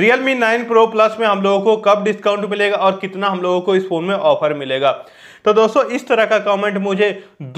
Realme 9 Pro Plus में हम लोगों को कब डिस्काउंट मिलेगा और कितना हम लोगों को इस फोन में ऑफर मिलेगा तो दोस्तों इस तरह का कमेंट मुझे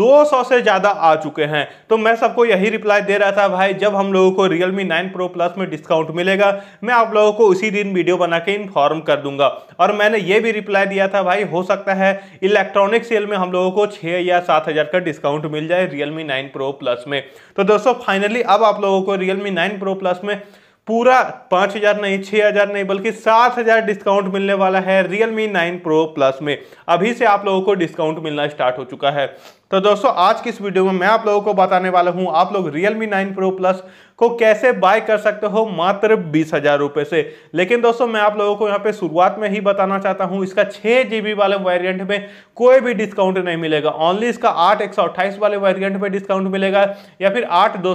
200 से ज़्यादा आ चुके हैं तो मैं सबको यही रिप्लाई दे रहा था भाई जब हम लोगों को Realme 9 Pro Plus में डिस्काउंट मिलेगा मैं आप लोगों को उसी दिन वीडियो बना के इन्फॉर्म कर दूंगा और मैंने ये भी रिप्लाई दिया था भाई हो सकता है इलेक्ट्रॉनिक सेल में हम लोगों को छः या सात हज़ार का डिस्काउंट मिल जाए रियलमी नाइन प्रो प्लस में तो दोस्तों फाइनली अब आप लोगों को रियलमी नाइन प्रो प्लस में पूरा पांच हज़ार नहीं छह हज़ार नहीं बल्कि सात हज़ार डिस्काउंट मिलने वाला है रियलमी नाइन प्रो प्लस में अभी से आप लोगों को डिस्काउंट मिलना स्टार्ट हो चुका है तो दोस्तों आज की इस वीडियो में मैं आप लोगों को बताने वाला हूं आप लोग Realme 9 Pro Plus को कैसे बाय कर सकते हो मात्र बीस हजार रुपए से लेकिन दोस्तों मैं आप लोगों को यहां पे शुरुआत में ही बताना चाहता हूं इसका छह जीबी वाले वेरिएंट में कोई भी डिस्काउंट नहीं मिलेगा ओनली इसका आठ एक वाले वेरियंट में डिस्काउंट मिलेगा या फिर आठ दो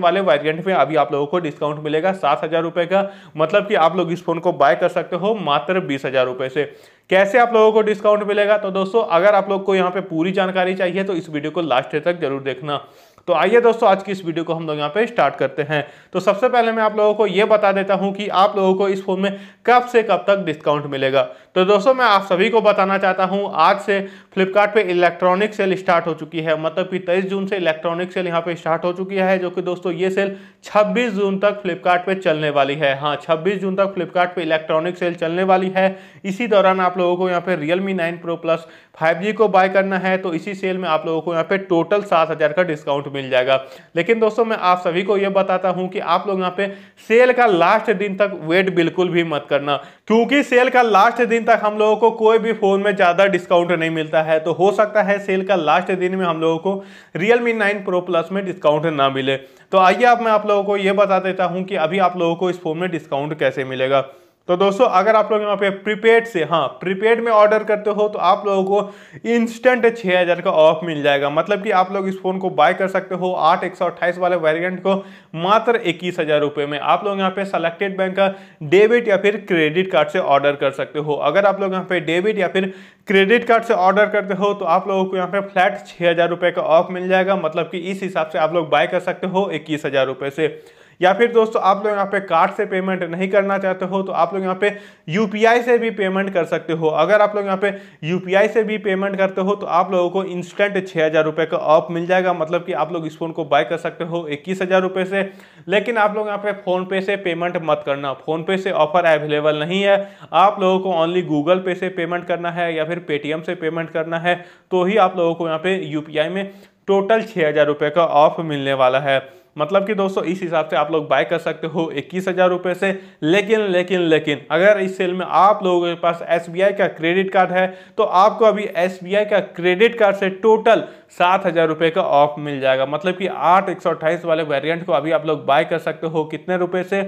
वाले वेरियंट में अभी आप लोगों को डिस्काउंट मिलेगा सात हजार रुपए का मतलब कि आप लोग इस फोन को बाय कर सकते हो मात्र बीस हजार रुपए से कैसे आप लोगों को डिस्काउंट मिलेगा तो दोस्तों अगर आप लोग को यहाँ पे पूरी जानकारी चाहिए तो इस वीडियो को लास्ट तक जरूर देखना तो आइए दोस्तों आज की इस वीडियो को हम लोग यहाँ पे स्टार्ट करते हैं तो सबसे पहले मैं आप लोगों को ये बता देता हूँ कि आप लोगों को इस फोन में कब से कब तक डिस्काउंट मिलेगा तो दोस्तों मैं आप सभी को बताना चाहता हूँ आज से फ्लिपकार्ट पे इलेक्ट्रॉनिक सेल स्टार्ट हो चुकी है मतलब कि तेईस जून से इलेक्ट्रॉनिक सेल यहाँ पे स्टार्ट हो चुकी है जो कि दोस्तों ये सेल 26 जून तक फ्लिपकार्ट पे चलने वाली है हाँ 26 जून तक फ्लिपकार्ट पे इलेक्ट्रॉनिक सेल चलने वाली है इसी दौरान आप लोगों को यहाँ पे Realme 9 प्रो प्लस 5G को बाय करना है तो इसी सेल में आप लोगों को यहाँ पे टोटल सात हजार का डिस्काउंट मिल जाएगा लेकिन दोस्तों मैं आप सभी को यह बताता हूँ कि आप लोग यहाँ पे सेल का लास्ट दिन तक वेट बिल्कुल भी मत करना क्योंकि सेल का लास्ट दिन तक हम लोगों को कोई भी फोन में ज़्यादा डिस्काउंट नहीं मिलता है तो हो सकता है सेल का लास्ट दिन में हम लोगों को रियलमी नाइन प्रो प्लस में डिस्काउंट ना मिले तो आइए आप मैं आप लोगों लोगों को ये बता देता हूँ कि अभी आप लोगों को इस फोन में डिस्काउंट कैसे मिलेगा तो दोस्तों अगर आप लोग यहाँ पे प्रीपेड से हाँ प्रीपेड में ऑर्डर करते हो तो आप लोगों को इंस्टेंट 6000 का ऑफ मिल जाएगा मतलब कि आप लोग इस फोन को बाय कर सकते हो आठ एक वाले वेरियंट को मात्र इक्कीस हजार रुपये में आप लोग यहाँ पे सेलेक्टेड बैंक का डेबिट या फिर क्रेडिट कार्ड से ऑर्डर कर सकते हो अगर आप लोग यहाँ पे डेबिट या फिर क्रेडिट कार्ड से ऑर्डर करते हो तो आप लोगों को यहाँ पे फ्लैट छः हज़ार का ऑफ मिल जाएगा मतलब कि इस हिसाब से आप लोग बाय कर सकते हो इक्कीस हज़ार से या फिर दोस्तों आप लोग यहाँ पे कार्ड से पेमेंट नहीं करना चाहते हो तो आप लोग यहाँ पे यूपीआई से भी पेमेंट कर सकते हो अगर आप लोग यहाँ पे यूपीआई से भी पेमेंट करते हो तो आप लोगों को इंस्टेंट छः हज़ार रुपये का ऑफ मिल जाएगा मतलब कि आप लोग इस फ़ोन को बाय कर सकते हो इक्कीस हज़ार रुपये से लेकिन आप लोग यहाँ पे फ़ोनपे से पेमेंट मत करना फ़ोनपे से ऑफर अवेलेबल नहीं है आप लोगों को ऑनली गूगल पे से पेमेंट करना है या फिर पेटीएम से पेमेंट करना है तो ही आप लोगों को यहाँ पे यूपीआई में टोटल छः हज़ार रुपये का ऑफ मिलने वाला है मतलब कि दोस्तों इस हिसाब से आप लोग बाय कर सकते हो इक्कीस हज़ार रुपए से लेकिन लेकिन लेकिन अगर इस सेल में आप लोगों के पास एस का क्रेडिट कार्ड है तो आपको अभी एस का क्रेडिट कार्ड से टोटल सात हज़ार रुपए का ऑफ मिल जाएगा मतलब कि आठ एक सौ अट्ठाईस वाले वेरियंट को अभी आप लोग बाय कर सकते हो कितने रुपए से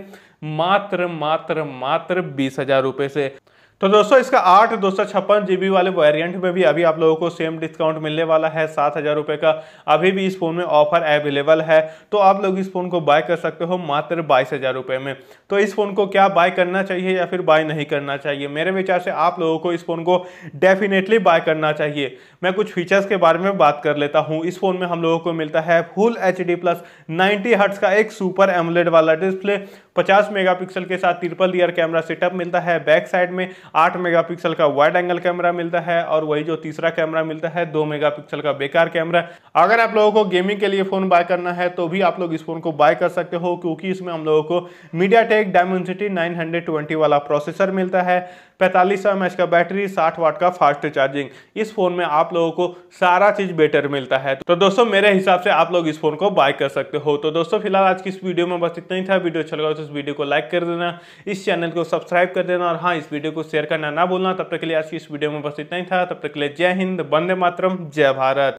मात्र मात्र मात्र बीस हज़ार रुपए से तो दोस्तों इसका आठ दो सौ छप्पन जीबी वाले वेरिएंट में भी अभी आप लोगों को सेम डिस्काउंट मिलने वाला है सात हज़ार रुपये का अभी भी इस फ़ोन में ऑफर अवेलेबल है तो आप लोग इस फ़ोन को बाय कर सकते हो मात्र बाईस हज़ार रुपये में तो इस फ़ोन को क्या बाय करना चाहिए या फिर बाय नहीं करना चाहिए मेरे विचार से आप लोगों को इस फ़ोन को डेफिनेटली बाय करना चाहिए मैं कुछ फीचर्स के बारे में बात कर लेता हूँ इस फ़ोन में हम लोगों को मिलता है full H D plus ninety hertz का एक सुपर एमलेट वाला डिस्प्ले पचास मेगा के साथ ट्रिपल रियर कैमरा सेटअप मिलता है बैक साइड में आठ मेगापिक्सल का वाइड एंगल कैमरा मिलता है और वही जो तीसरा कैमरा मिलता है दो मेगापिक्सल का बेकार कैमरा अगर आप लोगों को गेमिंग के लिए फोन बाय करना है तो भी आप लोग इस फोन को बाय कर सकते हो क्योंकि इसमें हम लोगों को मीडिया टेक डायमेंसिटी नाइन वाला प्रोसेसर मिलता है पैंतालीस सौ एम का बैटरी साठ वाट का फास्ट चार्जिंग इस फोन में आप लोगों को सारा चीज बेटर मिलता है तो दोस्तों मेरे हिसाब से आप लोग इस फोन को बाय कर सकते हो तो दोस्तों फिलहाल आज की इस वीडियो में बस इतना ही था वीडियो अच्छा लगा तो इस वीडियो को लाइक कर देना इस चैनल को सब्सक्राइब कर देना और हाँ इस वीडियो को शेयर करना ना भूलना तब तक के लिए आज की इस वीडियो में बस इतना ही था तब तक के लिए जय हिंद वंदे मातरम जय भारत